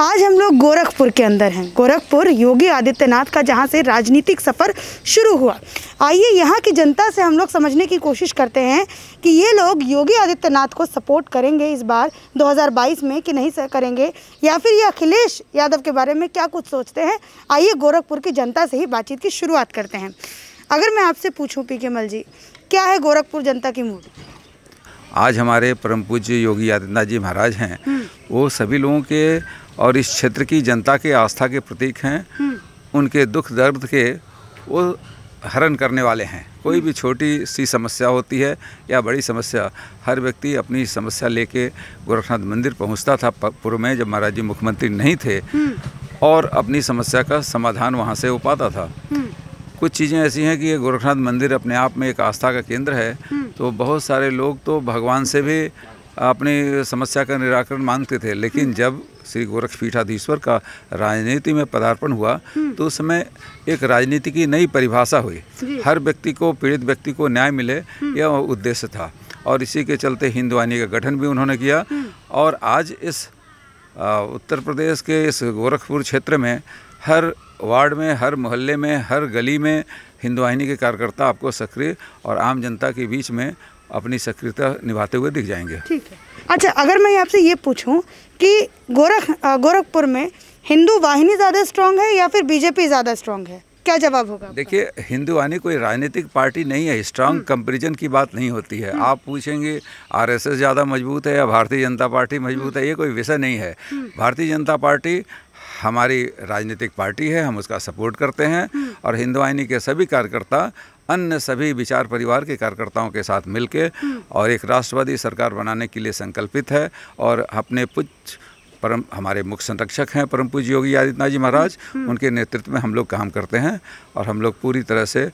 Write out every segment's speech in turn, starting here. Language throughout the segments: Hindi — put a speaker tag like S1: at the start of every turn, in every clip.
S1: आज हम लोग गोरखपुर के अंदर हैं गोरखपुर योगी आदित्यनाथ का जहाँ से राजनीतिक सफ़र शुरू हुआ आइए यहाँ की जनता से हम लोग समझने की कोशिश करते हैं कि ये लोग योगी आदित्यनाथ को सपोर्ट करेंगे इस बार 2022 में कि नहीं करेंगे या फिर ये अखिलेश यादव के बारे में क्या कुछ सोचते हैं आइए गोरखपुर की जनता से ही बातचीत की शुरुआत करते हैं अगर मैं आपसे पूछूँ पी के मल जी क्या है गोरखपुर जनता की मूड
S2: आज हमारे परम पूज्य योगी आदित्यनाथ जी महाराज हैं हम्म। वो सभी लोगों के और इस क्षेत्र की जनता के आस्था के प्रतीक हैं हम्म। उनके दुख दर्द के वो हरण करने वाले हैं कोई हम्म। भी छोटी सी समस्या होती है या बड़ी समस्या हर व्यक्ति अपनी समस्या लेके गोरखनाथ मंदिर पहुंचता था पूर्व में जब महाराज जी मुख्यमंत्री नहीं थे हम्म। और अपनी समस्या का समाधान वहां से हो पाता था कुछ चीज़ें ऐसी हैं कि ये गोरखनाथ मंदिर अपने आप में एक आस्था का केंद्र है तो बहुत सारे लोग तो भगवान से भी अपनी समस्या का निराकरण मांगते थे लेकिन जब श्री गोरखपीठाधीश्वर का राजनीति में पदार्पण हुआ हम्म। तो उस समय एक राजनीति की नई परिभाषा हुई हर व्यक्ति को पीड़ित व्यक्ति को न्याय मिले हम्म। यह उद्देश्य था और इसी के चलते हिंदवानी का गठन भी उन्होंने किया हम्म। और आज इस उत्तर प्रदेश के इस गोरखपुर क्षेत्र में हर वार्ड में हर मोहल्ले में हर गली में हिंदुवाहिनी के कार्यकर्ता आपको सक्रिय और आम जनता के बीच में अपनी सक्रियता निभाते हुए दिख जाएंगे ठीक
S1: है अच्छा अगर मैं आपसे ये पूछूं कि गोरख गोरखपुर में हिंदू वाहिनी ज़्यादा स्ट्रांग है या फिर बीजेपी ज़्यादा स्ट्रांग है क्या जवाब होगा
S2: देखिए हिंदू वाहिनी कोई राजनीतिक पार्टी नहीं है स्ट्रांग हम्म। कंपेरिजन की बात नहीं होती है हम्म। आप पूछेंगे आरएसएस ज़्यादा मजबूत है या भारतीय जनता पार्टी मजबूत है हम्म। ये कोई विषय नहीं है भारतीय जनता पार्टी हमारी राजनीतिक पार्टी है हम उसका सपोर्ट करते हैं और वाहिनी के सभी कार्यकर्ता अन्य सभी विचार परिवार के कार्यकर्ताओं के साथ मिलकर हम्म। और एक राष्ट्रवादी सरकार बनाने के लिए संकल्पित है और अपने कुछ परम हमारे मुख्य संरक्षक हैं परम पूज्य योगी आदित्यनाथ जी महाराज हम्म। हम्म। उनके नेतृत्व में हम लोग काम करते हैं और हम लोग पूरी तरह से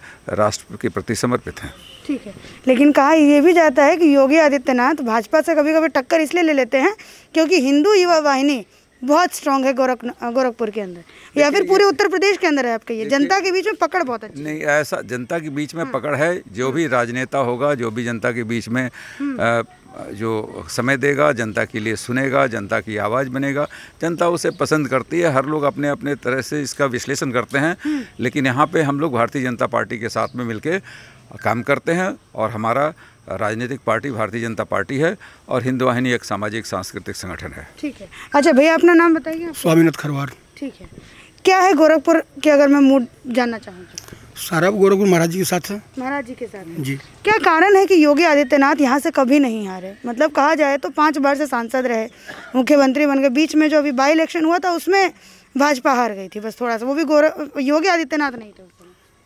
S2: राष्ट्र के प्रति समर्पित हैं
S1: ठीक है लेकिन कहा यह भी जाता है कि योगी आदित्यनाथ भाजपा से कभी कभी टक्कर इसलिए ले लेते हैं क्योंकि हिंदू युवा वाहिनी बहुत स्ट्रांग है गोरख गोरखपुर के अंदर या फिर पूरे उत्तर प्रदेश के अंदर है आपके ये जनता के बीच में पकड़ बहुत अच्छी
S2: नहीं ऐसा जनता के बीच में हाँ। पकड़ है जो भी राजनेता होगा जो भी जनता के बीच में हम्म। जो समय देगा जनता के लिए सुनेगा जनता की आवाज़ बनेगा जनता उसे पसंद करती है हर लोग अपने अपने तरह से इसका विश्लेषण करते हैं हम्म। लेकिन यहाँ पे हम लोग भारतीय जनता पार्टी के साथ में मिलके काम करते हैं और हमारा राजनीतिक पार्टी भारतीय जनता पार्टी है और हिंदू वाहिनी एक सामाजिक सांस्कृतिक संगठन है
S1: ठीक है अच्छा भैया अपना नाम बताइए स्वामीनाथ खरवार ठीक है क्या है गोरखपुर के अगर मैं मूड जानना चाहूँ
S3: सारा गोरखपुर महाराज जी के साथ है
S1: महाराज जी के साथ है। जी क्या कारण है कि योगी आदित्यनाथ यहाँ से कभी नहीं हारे मतलब कहा जाए तो पांच बार से सांसद रहे मुख्यमंत्री बन गए बीच में जो अभी बाई इलेक्शन हुआ था उसमें भाजपा हार गई थी बस थोड़ा सा वो भी गोरख योगी आदित्यनाथ नहीं थे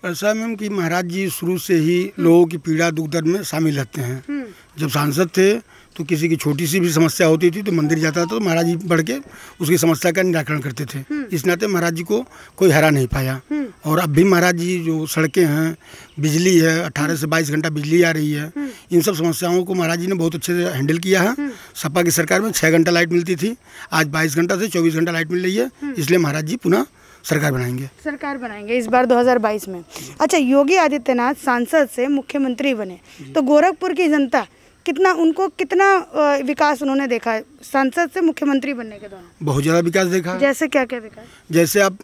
S3: ऐसा मैम कि महाराज जी शुरू से ही हम्म। लोगों की पीड़ा दुख दर्द में शामिल रहते हैं हम्म। जब सांसद थे तो किसी की छोटी सी भी समस्या होती थी तो मंदिर जाता था तो महाराज जी बढ़ के उसकी समस्या का निराकरण करते थे हम्म। इस नाते महाराज जी को कोई हरा नहीं पाया और अब भी महाराज जी जो सड़कें हैं बिजली है 18 से बाईस घंटा बिजली आ रही है इन सब समस्याओं को महाराज जी ने बहुत अच्छे से हैंडल किया है सपा की सरकार में छः घंटा लाइट मिलती थी आज बाईस घंटा से चौबीस घंटा लाइट मिल रही है इसलिए महाराज जी पुनः सरकार बनाएंगे
S1: सरकार बनाएंगे इस बार 2022 में अच्छा योगी आदित्यनाथ सांसद से मुख्यमंत्री बने तो गोरखपुर की जनता कितना उनको कितना विकास उन्होंने देखा है सांसद से मुख्यमंत्री बनने के दौरान
S3: बहुत ज़्यादा विकास देखा जैसे क्या क्या देखा जैसे आप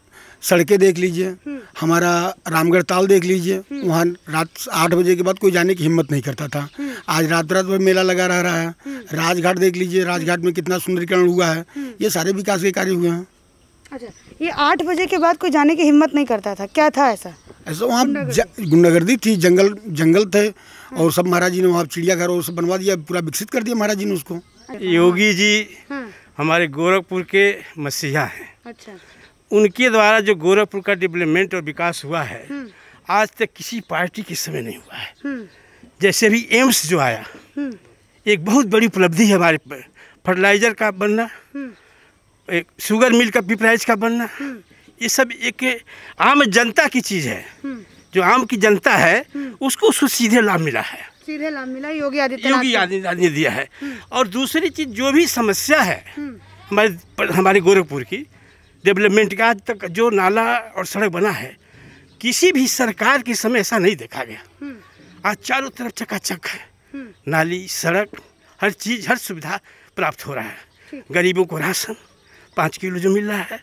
S3: सड़कें देख लीजिए हम्म। हमारा रामगढ़ ताल देख लीजिए हम्म। वहाँ रात आठ बजे के बाद कोई जाने की हिम्मत नहीं करता था हम्म। आज रात रात भर मेला लगा रह रहा है राजघाट देख लीजिए राजघाट में कितना सुंदरीकरण हुआ है ये सारे विकास के कार्य हुए हैं
S1: अच्छा ये आठ बजे के बाद कोई जाने की हिम्मत नहीं करता था क्या था ऐसा ऐसा वहाँ
S3: गुंडागर्दी थी जंगल जंगल थे और सब महाराज जी ने वहाँ चिड़ियाघर और सब बनवा दिया पूरा विकसित कर दिया महाराज जी ने उसको
S4: अच्छा। योगी जी हाँ।
S5: हमारे गोरखपुर के मसीहा हैं अच्छा उनके द्वारा जो गोरखपुर का डेवलपमेंट और विकास हुआ है हम्म। आज तक किसी पार्टी के समय नहीं हुआ है हम्म। जैसे अभी एम्स जो आया हम्म। एक बहुत बड़ी उपलब्धि है हमारे फर्टिलाइजर का बनना एक शुगर मिल का पिपराइज का बनना ये सब एक आम जनता की चीज़ है जो आम की जनता है उसको उसको सीधे लाभ मिला है
S1: सीधे लाभ मिला योगी आदित्य योगी आदित्यनाथ
S5: ने दिया है और दूसरी चीज़ जो भी समस्या है हम्म। हमारे हमारे गोरखपुर की डेवलपमेंट का आज तक जो नाला और सड़क बना है किसी भी सरकार के समय ऐसा नहीं देखा गया हम्म। आज चारों तरफ चकाचक है हम्म। नाली सड़क हर चीज़ हर सुविधा प्राप्त हो रहा है गरीबों को राशन पाँच किलो जो मिल रहा है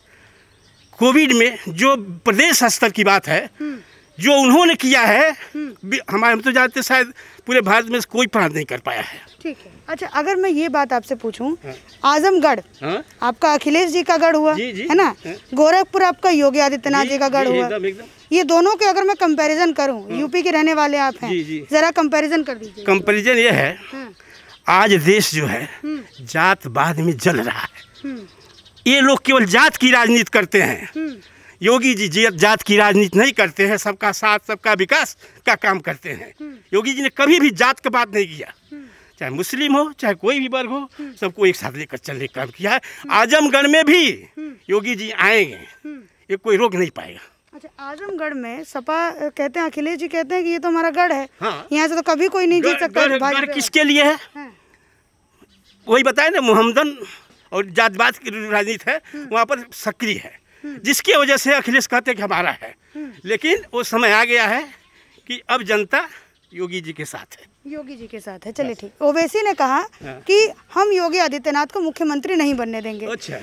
S5: कोविड में जो प्रदेश स्तर की बात है हम्म। जो उन्होंने किया है
S1: हम्म।
S5: हमारे हम तो जानते शायद पूरे भारत में कोई प्रांत नहीं कर पाया है
S1: ठीक है अच्छा अगर मैं ये बात आपसे पूछूं हाँ। आजमगढ़ हाँ? आपका अखिलेश जी का गढ़ हुआ जी, जी, है ना हाँ? गोरखपुर आपका योगी आदित्यनाथ जी, जी का गढ़ हुआ एकदम, एकदम। ये दोनों के अगर मैं कंपैरिजन करूं हाँ? यूपी के रहने वाले आप हैं जरा कंपैरिजन कर दीजिए
S5: कंपैरिजन ये है हाँ। आज देश जो है हम्म। जात बाद में जल रहा
S4: है
S5: ये लोग केवल जात की राजनीति करते हैं हम्म। योगी जी जी जात की राजनीति नहीं करते हैं सबका साथ सबका विकास का काम करते हैं हम्म। योगी जी ने कभी भी जात का बात नहीं किया हम्म। चाहे मुस्लिम हो चाहे कोई भी वर्ग हो सबको एक साथ लेकर चलने का काम किया है आजमगढ़ में भी योगी जी आएंगे ये कोई रोक नहीं पाएगा
S1: अच्छा आजमगढ़ में सपा कहते हैं अखिलेश जी कहते हैं कि ये तो हमारा गढ़ है हाँ। यहाँ से तो कभी कोई नहीं जीत सकता गढ़, किसके लिए है, है। हाँ।
S5: वही बताए ना मोहम्मदन और जातवाद की राजनीति है हम्म। वहाँ पर सक्रिय है हम्म। जिसकी वजह से अखिलेश कहते कि हमारा है हम्म। लेकिन वो समय आ गया है कि अब जनता योगी जी के साथ है
S1: योगी जी के साथ है चलिए ठीक ओवैसी ने कहा हाँ। कि हम योगी आदित्यनाथ को मुख्यमंत्री नहीं बनने देंगे अच्छा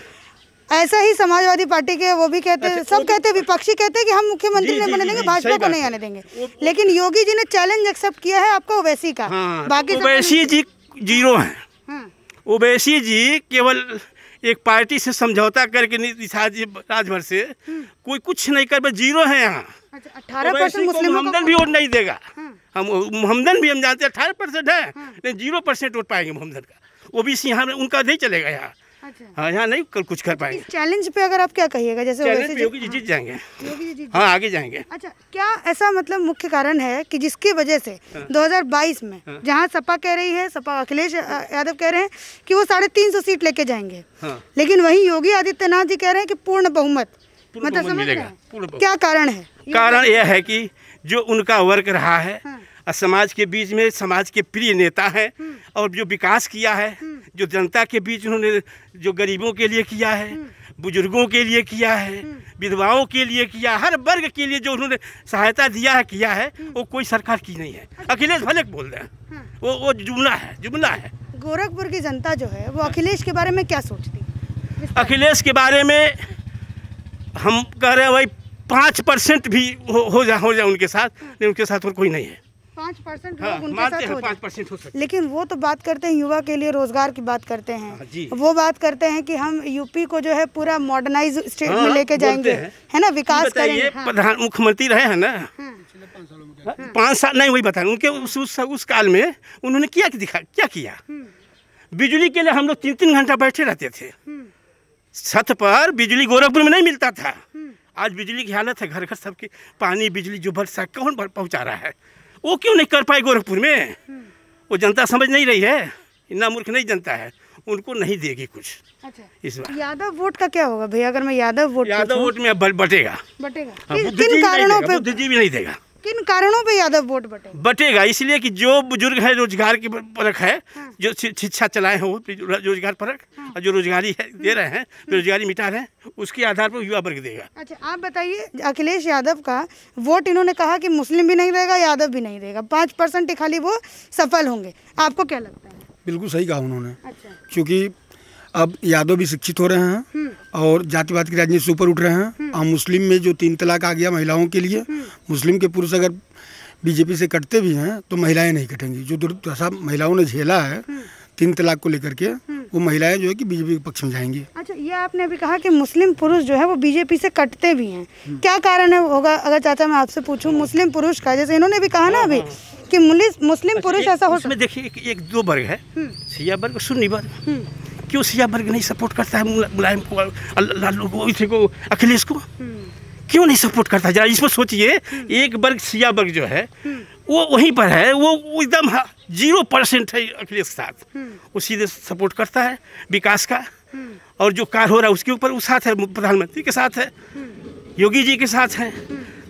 S1: ऐसा ही समाजवादी पार्टी के वो भी कहते अच्छा, सब तो कहते विपक्षी कहते कि हम मुख्यमंत्री नहीं बनने देंगे भाजपा को नहीं आने देंगे तो- लेकिन योगी जी ने चैलेंज एक्सेप्ट किया है आपका ओवैसी का हाँ, बाकी तो ओवैसी
S5: जी जीरो है ओवैसी जी केवल एक पार्टी से समझौता करके राजभर से हम्म। कोई कुछ नहीं कर जीरो है यहाँ
S4: अच्छा, अठारह परसेंट भी वोट नहीं देगा हाँ।
S5: हम मोहम्मदन भी हम जानते हैं अठारह परसेंट है हाँ। लेकिन जीरो परसेंट वोट पाएंगे मोहम्मदन का ओबीसी बी यहाँ उनका नहीं चलेगा यहाँ अच्छा। हाँ यहाँ नहीं कुछ कर तो पाएंगे
S1: चैलेंज पे अगर आप क्या कहिएगा जैसे योगी जी जीत
S5: हाँ। जाएंगे
S1: जी हाँ आगे जाएंगे अच्छा क्या ऐसा मतलब मुख्य कारण है कि जिसकी वजह से 2022 हाँ। में हाँ। जहाँ सपा कह रही है सपा अखिलेश यादव कह रहे हैं कि वो साढ़े तीन सौ सीट लेके जाएंगे लेकिन वही योगी आदित्यनाथ जी कह रहे हैं की पूर्ण बहुमत मतलब समझ क्या कारण है कारण यह है
S5: की जो उनका वर्क रहा है और समाज के बीच में समाज के प्रिय नेता हैं हम्म। और जो विकास किया है हम्म। जो जनता के बीच उन्होंने जो गरीबों के लिए किया है हम्म। बुजुर्गों के लिए किया है विधवाओं के लिए किया हर वर्ग के लिए जो उन्होंने सहायता दिया है किया है वो कोई सरकार की नहीं है अखिलेश भले बोल रहे हैं हाँ। वो वो जुमला है जुमला है
S1: गोरखपुर की जनता जो है वो अखिलेश के बारे में क्या सोचती
S5: अखिलेश के बारे में हम कह रहे हैं भाई पाँच परसेंट भी हो, हो जाए हो जाए उनके साथ लेकिन हाँ। उनके साथ और कोई नहीं है
S1: पाँच परसेंट हाँ, उनके साथ हो हो लेकिन वो तो बात करते हैं युवा के लिए रोजगार की बात करते हैं हाँ, वो बात करते हैं कि हम यूपी को जो है पूरा मॉडर्नाइज स्टेट हाँ, में लेके जाएंगे है।, है ना विकास करेंगे हाँ। प्रधान
S5: मुख्यमंत्री रहे हैं ना हाँ। हाँ, पाँच साल नहीं वही बता उनके उस उस काल में उन्होंने किया दिखा क्या किया
S4: हम्म।
S5: बिजली के लिए हम लोग तीन तीन घंटा बैठे रहते थे हम्म। छत पर बिजली गोरखपुर में नहीं मिलता था हम्म। आज बिजली की हालत है घर घर सबके पानी बिजली जो भर सा कौन पहुंचा रहा है वो क्यों नहीं कर पाए गोरखपुर में वो जनता समझ नहीं रही है इतना मूर्ख नहीं जनता है उनको नहीं देगी कुछ
S1: अच्छा इस यादव वोट का क्या होगा भैया अगर मैं यादव वोट यादव वोट
S5: में बटेगा
S1: बटेगा हाँ, किन कारणों पे
S5: बुद्धिजीवी नहीं देगा
S1: किन कारणों पे यादव वोट बटे
S5: बटेगा इसलिए कि जो बुजुर्ग है रोजगार की परख है हाँ। जो शिक्षा चलाए हैं वो रोजगार परख हाँ। जो रोजगारी है दे रहे हैं बेरोजगारी मिटा रहे हैं उसके आधार पर युवा वर्ग देगा
S1: अच्छा आप बताइए अखिलेश यादव का वोट इन्होंने कहा कि मुस्लिम भी नहीं रहेगा यादव भी नहीं रहेगा पाँच परसेंट खाली वो सफल होंगे आपको क्या लगता है
S3: बिल्कुल सही कहा उन्होंने अच्छा। क्योंकि अब यादव भी शिक्षित हो रहे हैं हम्म। और जातिवाद की राजनीति से ऊपर उठ रहे हैं और हम्म। मुस्लिम में जो तीन तलाक आ गया महिलाओं के लिए हम्म। मुस्लिम के पुरुष अगर बीजेपी से कटते भी हैं तो महिलाएं नहीं कटेंगी जो दुर्दशा महिलाओं ने झेला है तीन तलाक को लेकर के वो महिलाएं जो है कि बीजेपी के पक्ष में जाएंगी
S1: अच्छा ये आपने अभी कहा कि मुस्लिम पुरुष जो है वो बीजेपी से कटते भी हैं क्या कारण है होगा अगर चाचा मैं आपसे पूछूं मुस्लिम पुरुष का जैसे इन्होंने भी कहा ना अभी हाँ, हाँ। कि मुस्लिम अच्छा, पुरुष ऐसा हो
S5: देखिए एक दो वर्ग है सिया वर्ग सुन्नी वर्ग क्यों सिया वर्ग नहीं सपोर्ट करता है मुलायम को लालू को इसी को अखिलेश को क्यों नहीं सपोर्ट करता जरा इसमें सोचिए एक वर्ग सिया वर्ग जो है वो वहीं पर है वो एकदम जीरो परसेंट है अखिलेश के साथ वो सीधे सपोर्ट करता है विकास का और जो कार हो रहा है उसके ऊपर वो साथ है प्रधानमंत्री के साथ है योगी जी के साथ है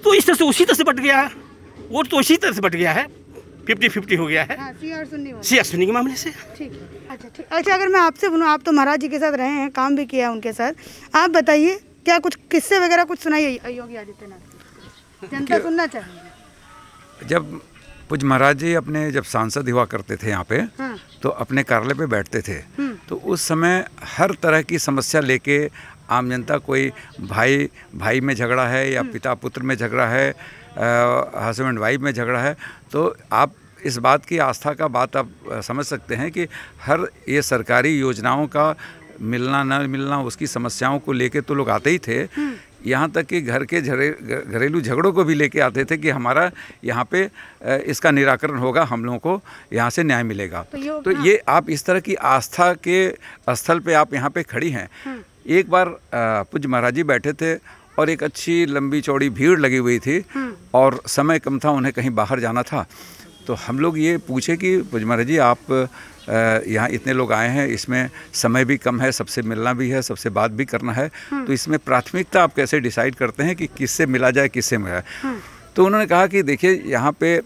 S5: तो इस तरह से उसी तरह से बट गया वोट तो इसी तरह से बट गया है फिफ्टी फिफ्टी हो गया है
S1: हाँ, सी आर
S5: सुन्नी के मामले से
S1: ठीक अच्छा ठीक अच्छा अगर मैं आपसे बोलूँ आप तो महाराज जी के साथ रहे हैं काम भी किया उनके साथ आप बताइए क्या कुछ किस्से वगैरह कुछ सुनाइए योगी आदित्यनाथ जनता सुनना चाहिए
S2: जब पूज महाराज जी अपने जब सांसद हुआ करते थे यहाँ पे हाँ। तो अपने कार्यालय पे बैठते थे हम्म। तो उस समय हर तरह की समस्या लेके आम जनता कोई भाई भाई में झगड़ा है या हम्म। पिता पुत्र में झगड़ा है हस्बैंड वाइफ में झगड़ा है तो आप इस बात की आस्था का बात आप समझ सकते हैं कि हर ये सरकारी योजनाओं का मिलना न मिलना उसकी समस्याओं को लेके तो लोग आते ही थे हम्म। यहाँ तक कि घर के झरे घरेलू झगड़ों को भी लेके आते थे कि हमारा यहाँ पे इसका निराकरण होगा हम लोगों को यहाँ से न्याय मिलेगा तो, तो हाँ। ये आप इस तरह की आस्था के स्थल पे आप यहाँ पे खड़ी हैं हम्म। एक बार पूज्य महाराज जी बैठे थे और एक अच्छी लंबी चौड़ी भीड़ लगी हुई थी हाँ। और समय कम था उन्हें कहीं बाहर जाना था तो हम लोग ये पूछे कि पुज जी आप यहाँ इतने लोग आए हैं इसमें समय भी कम है सबसे मिलना भी है सबसे बात भी करना है हाँ। तो इसमें प्राथमिकता आप कैसे डिसाइड करते हैं कि किससे मिला जाए किससे मिला जाए हाँ। तो उन्होंने कहा कि देखिए यहाँ पे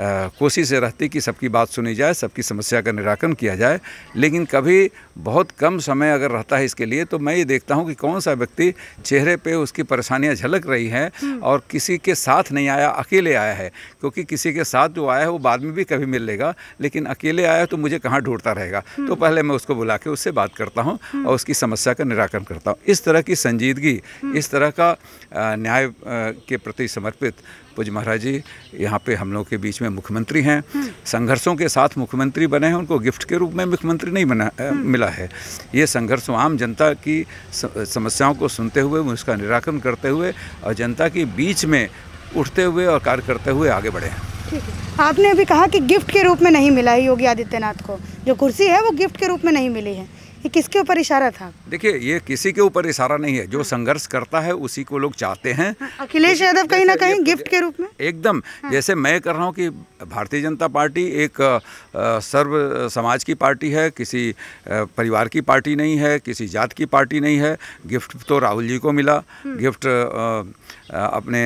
S2: कोशिश रहती कि सबकी बात सुनी जाए सबकी समस्या का निराकरण किया जाए लेकिन कभी बहुत कम समय अगर रहता है इसके लिए तो मैं ये देखता हूँ कि कौन सा व्यक्ति चेहरे पे उसकी परेशानियाँ झलक रही हैं हम्म। और किसी के साथ नहीं आया अकेले आया है क्योंकि किसी के साथ जो आया है वो बाद में भी कभी मिल लेगा लेकिन अकेले आया तो मुझे कहाँ ढूंढता रहेगा तो हम्म। पहले मैं उसको बुला के उससे बात करता हूँ हम्म। और उसकी समस्या का निराकरण करता हूँ इस तरह की संजीदगी इस तरह का न्याय के प्रति समर्पित पूज्य महाराज जी यहाँ पे हम लोग के बीच में मुख्यमंत्री हैं संघर्षों के साथ मुख्यमंत्री बने हैं उनको गिफ्ट के रूप में मुख्यमंत्री नहीं बना हम्म। मिला है ये संघर्ष आम जनता की समस्याओं को सुनते हुए उसका निराकरण करते हुए और जनता के बीच में उठते हुए और कार्य करते हुए आगे बढ़े
S1: हैं आपने अभी कहा कि गिफ्ट के रूप में नहीं मिला है योगी आदित्यनाथ को जो कुर्सी है वो गिफ्ट के रूप में नहीं मिली है ये किसके ऊपर इशारा था
S2: देखिए ये किसी के ऊपर इशारा नहीं है जो हाँ। संघर्ष करता है उसी को लोग चाहते हैं हाँ,
S1: अखिलेश यादव कहीं ना कहीं तो गिफ्ट के रूप
S2: में एकदम हाँ। जैसे मैं कर रहा हूँ कि भारतीय जनता पार्टी एक सर्व समाज की पार्टी है किसी परिवार की पार्टी नहीं है किसी जात की पार्टी नहीं है गिफ्ट तो राहुल जी को मिला हम्म। गिफ्ट अपने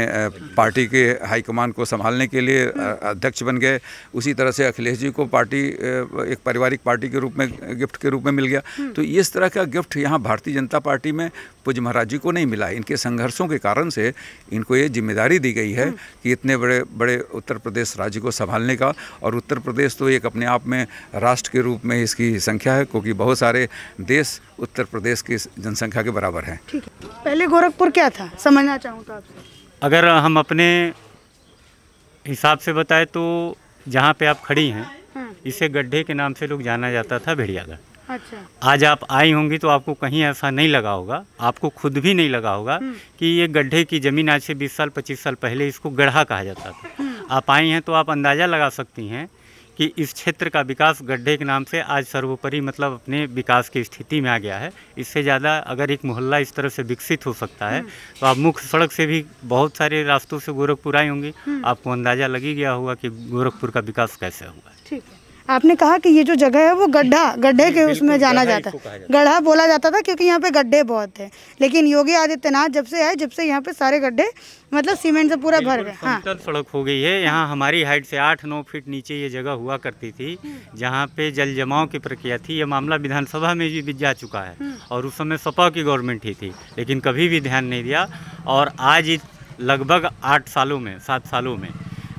S2: पार्टी के हाईकमान को संभालने के लिए अध्यक्ष बन गए उसी तरह से अखिलेश जी को पार्टी एक पारिवारिक पार्टी के रूप में गिफ्ट के रूप में मिल गया हम्म। तो इस तरह का गिफ्ट यहाँ भारतीय जनता पार्टी में पूज्य महाराज जी को नहीं मिला इनके संघर्षों के कारण से इनको ये जिम्मेदारी दी गई है हम्म। कि इतने बड़े बड़े उत्तर प्रदेश राज्य को संभालने का और उत्तर प्रदेश तो एक अपने आप में राष्ट्र के रूप में इसकी संख्या है क्योंकि बहुत सारे देश उत्तर प्रदेश की जनसंख्या के बराबर है
S4: ठीक
S1: है पहले गोरखपुर क्या था समझना चाहूँगा
S2: अगर हम अपने
S6: हिसाब से बताएं तो जहाँ पे आप खड़ी हैं हाँ। इसे गड्ढे के नाम से लोग जाना जाता था भेड़ियागढ़ अच्छा आज आप आई होंगी तो आपको कहीं ऐसा नहीं लगा होगा आपको खुद भी नहीं लगा होगा हम्म। कि ये गड्ढे की ज़मीन आज से 20 साल 25 साल पहले इसको गढ़ा कहा जाता था हम्म। आप आई हैं तो आप अंदाज़ा लगा सकती हैं कि इस क्षेत्र का विकास गड्ढे के नाम से आज सर्वोपरि मतलब अपने विकास की स्थिति में आ गया है इससे ज़्यादा अगर एक मोहल्ला इस तरह से विकसित हो सकता है हम्म। तो आप मुख्य सड़क से भी बहुत सारे रास्तों से गोरखपुर आई होंगी हम्म। आपको अंदाज़ा लगी गया होगा कि गोरखपुर का विकास कैसे हुआ
S1: ठीक है आपने कहा कि ये जो जगह है वो गड्ढा गड्ढे के उसमें जाना जाता है गड्ढा बोला जाता था क्योंकि यहाँ पे गड्ढे बहुत थे लेकिन योगी आदित्यनाथ जब से आए जब से यहाँ पे सारे गड्ढे मतलब सीमेंट से पूरा भर गए
S6: हाँ सड़क हो गई है यहाँ हमारी हाइट से आठ नौ फीट नीचे ये जगह हुआ करती थी जहाँ पे जल जमाव की प्रक्रिया थी ये मामला विधानसभा में भी जा चुका है हम्म। और उस समय सपा की गवर्नमेंट ही थी लेकिन कभी भी ध्यान नहीं दिया और आज लगभग आठ सालों में सात सालों में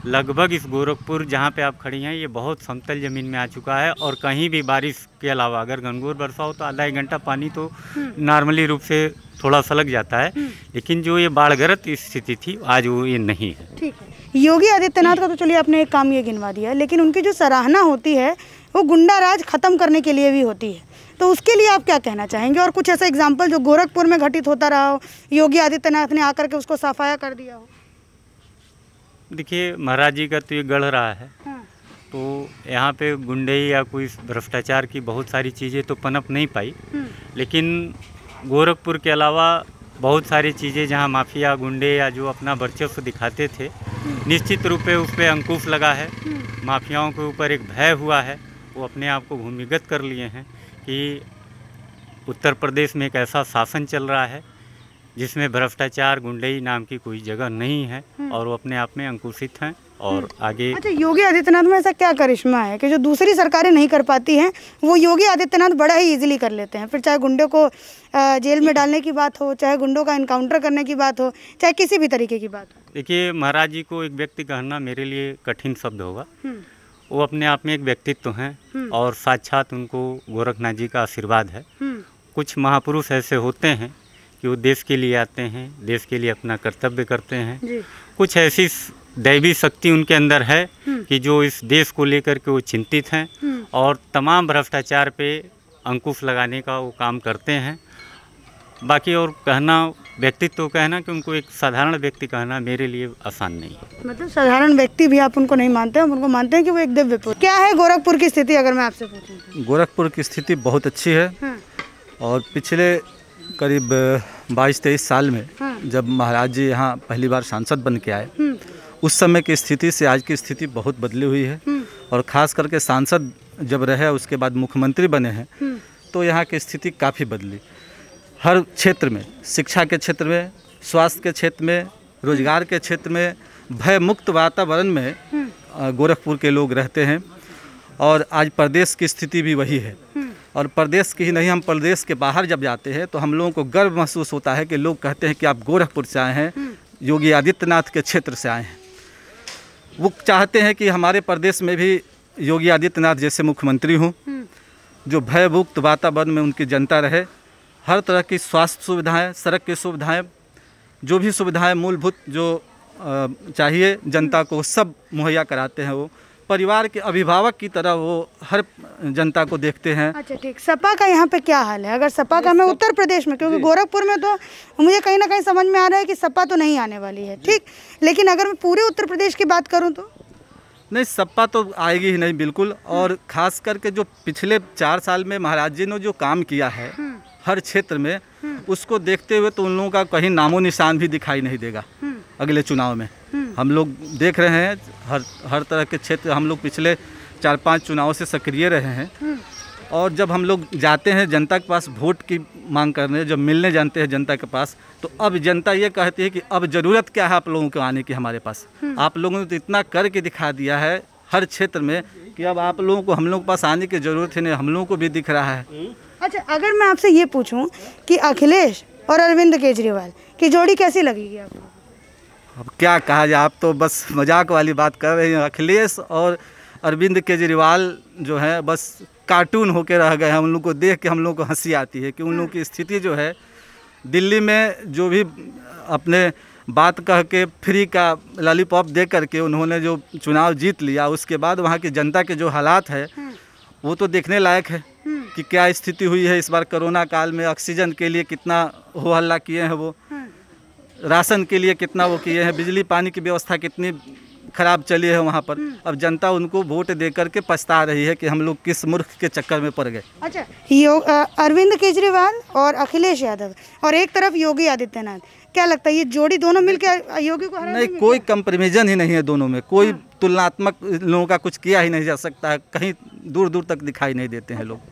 S6: लगभग इस गोरखपुर जहाँ पे आप खड़ी हैं ये बहुत समतल ज़मीन में आ चुका है और कहीं भी बारिश के अलावा अगर गंगूर वर्षा हो तो आधा एक घंटा पानी तो हम्म। नॉर्मली रूप से थोड़ा सा लग जाता है हम्म। लेकिन जो ये बाढ़ग्रस्त स्थिति थी आज वो ये नहीं है
S1: ठीक है योगी आदित्यनाथ का तो चलिए आपने एक काम ये गिनवा दिया लेकिन उनकी जो सराहना होती है वो गुंडा राज ख़त्म करने के लिए भी होती है तो उसके लिए आप क्या कहना चाहेंगे और कुछ ऐसा एग्जाम्पल जो गोरखपुर में घटित होता रहा हो योगी आदित्यनाथ ने आकर के उसको सफाया कर दिया हो
S6: देखिए महाराज जी का तो ये गढ़ रहा है हाँ। तो यहाँ पे गुंडे या कोई भ्रष्टाचार की बहुत सारी चीज़ें तो पनप नहीं पाई हम्म। लेकिन गोरखपुर के अलावा बहुत सारी चीज़ें जहाँ माफिया गुंडे या जो अपना वर्चस्व दिखाते थे हम्म। निश्चित रूप से उस पर अंकुश लगा है हम्म। माफियाओं के ऊपर एक भय हुआ है वो अपने आप को भूमिगत कर लिए हैं कि उत्तर प्रदेश में एक ऐसा शासन चल रहा है जिसमें भ्रष्टाचार गुंडई नाम की कोई जगह नहीं है हम्म। और वो अपने आप में अंकुशित हैं और हम्म। आगे अच्छा
S1: योगी आदित्यनाथ में ऐसा क्या करिश्मा है कि जो दूसरी सरकारें नहीं कर पाती हैं वो योगी आदित्यनाथ बड़ा ही इजीली कर लेते हैं फिर चाहे गुंडे को जेल में डालने की बात हो चाहे गुंडों का इनकाउंटर करने की बात हो चाहे किसी भी तरीके की बात हो
S6: देखिए महाराज जी को एक व्यक्ति कहना मेरे लिए कठिन शब्द होगा हम्म। वो अपने आप में एक व्यक्तित्व हैं और साक्षात उनको गोरखनाथ जी का आशीर्वाद है कुछ महापुरुष ऐसे होते हैं कि वो देश के लिए आते हैं देश के लिए अपना कर्तव्य करते हैं कुछ ऐसी दैवी शक्ति उनके अंदर है हम्म। कि जो इस देश को लेकर के वो चिंतित हैं हम्म। और तमाम भ्रष्टाचार पे अंकुश लगाने का वो काम करते हैं बाकी और कहना व्यक्तित्व तो कहना कि उनको एक साधारण व्यक्ति कहना मेरे लिए आसान नहीं है
S1: मतलब साधारण व्यक्ति भी आप उनको नहीं मानते हैं उनको मानते हैं कि वो एक दिव्य क्या है गोरखपुर की स्थिति अगर मैं आपसे
S7: पूछूं गोरखपुर की स्थिति बहुत अच्छी है हाँ। और पिछले करीब बाईस तेईस साल में हाँ। जब महाराज जी यहाँ पहली बार सांसद बन के आए हम्म। उस समय की स्थिति से आज की स्थिति बहुत बदली हुई है हम्म। और ख़ास करके सांसद जब रहे उसके बाद मुख्यमंत्री बने हैं हम्म। तो यहाँ की स्थिति काफ़ी बदली हर क्षेत्र में शिक्षा के क्षेत्र में स्वास्थ्य के क्षेत्र में रोजगार के क्षेत्र में भय मुक्त वातावरण में गोरखपुर के लोग रहते हैं और आज प्रदेश की स्थिति भी वही है और प्रदेश की ही नहीं हम प्रदेश के बाहर जब जाते हैं तो हम लोगों को गर्व महसूस होता है कि लोग कहते हैं कि आप गोरखपुर से आए हैं हम्म। योगी आदित्यनाथ के क्षेत्र से आए हैं वो चाहते हैं कि हमारे प्रदेश में भी योगी आदित्यनाथ जैसे मुख्यमंत्री हों हम्म। जो भयभुक्त वातावरण में उनकी जनता रहे हर तरह की स्वास्थ्य सुविधाएं सड़क की सुविधाएं जो भी सुविधाएं मूलभूत जो चाहिए जनता को सब मुहैया कराते हैं वो परिवार के अभिभावक की तरह वो हर जनता को देखते हैं
S1: अच्छा ठीक सपा का यहाँ पे क्या हाल है अगर सपा का मैं उत्तर प्रदेश में क्योंकि गोरखपुर में तो मुझे कहीं ना कहीं समझ में आ रहा है कि सपा तो नहीं आने वाली है ठीक लेकिन अगर मैं पूरे उत्तर प्रदेश की बात करूँ तो
S7: नहीं सपा तो आएगी ही नहीं बिल्कुल हम्म। और खास करके जो पिछले चार साल में महाराज जी ने जो काम किया है हम्म। हर क्षेत्र में हम्म। उसको देखते हुए तो उन लोगों का कहीं नामो निशान भी दिखाई नहीं देगा अगले चुनाव में हम लोग देख रहे हैं हर हर तरह के क्षेत्र हम लोग पिछले चार पांच चुनाव से सक्रिय रहे हैं और जब हम लोग जाते हैं जनता के पास वोट की मांग करने जब मिलने जाते हैं जनता के पास तो अब जनता ये कहती है कि अब ज़रूरत क्या है आप लोगों को आने की हमारे पास आप लोगों ने तो इतना करके दिखा दिया है हर क्षेत्र में कि अब आप लोगों को हम लोगों के पास आने की ज़रूरत है नहीं हम लोगों को भी दिख रहा है
S1: अच्छा अगर मैं आपसे ये पूछूँ कि अखिलेश और अरविंद केजरीवाल की जोड़ी कैसी लगेगी आपको
S7: अब क्या कहा जाए आप तो बस मजाक वाली बात कर रहे हैं अखिलेश और अरविंद केजरीवाल जो है बस कार्टून होके रह गए हैं उन लोग को देख के हम लोग को हंसी आती है कि उन लोगों की हम्म। स्थिति जो है दिल्ली में जो भी अपने बात कह के फ्री का लॉलीपॉप दे करके उन्होंने जो चुनाव जीत लिया उसके बाद वहाँ की जनता के जो हालात है हम्म। वो तो देखने लायक है हम्म। कि क्या स्थिति हुई है इस बार कोरोना काल में ऑक्सीजन के लिए कितना हो हल्ला किए हैं वो राशन के लिए कितना वो किए हैं बिजली पानी की व्यवस्था कितनी खराब चली है वहाँ पर हम्म। अब जनता उनको वोट दे करके पछता रही है कि हम लोग किस मूर्ख के चक्कर में पड़ गए
S1: अच्छा योग अरविंद केजरीवाल और अखिलेश यादव और एक तरफ योगी आदित्यनाथ क्या लगता है ये जोड़ी दोनों मिलकर योगी को
S7: नहीं कोई कंपेरिजन ही नहीं है दोनों में कोई हाँ। तुलनात्मक लोगों का कुछ किया ही नहीं जा सकता है कहीं दूर दूर तक दिखाई नहीं देते हैं लोग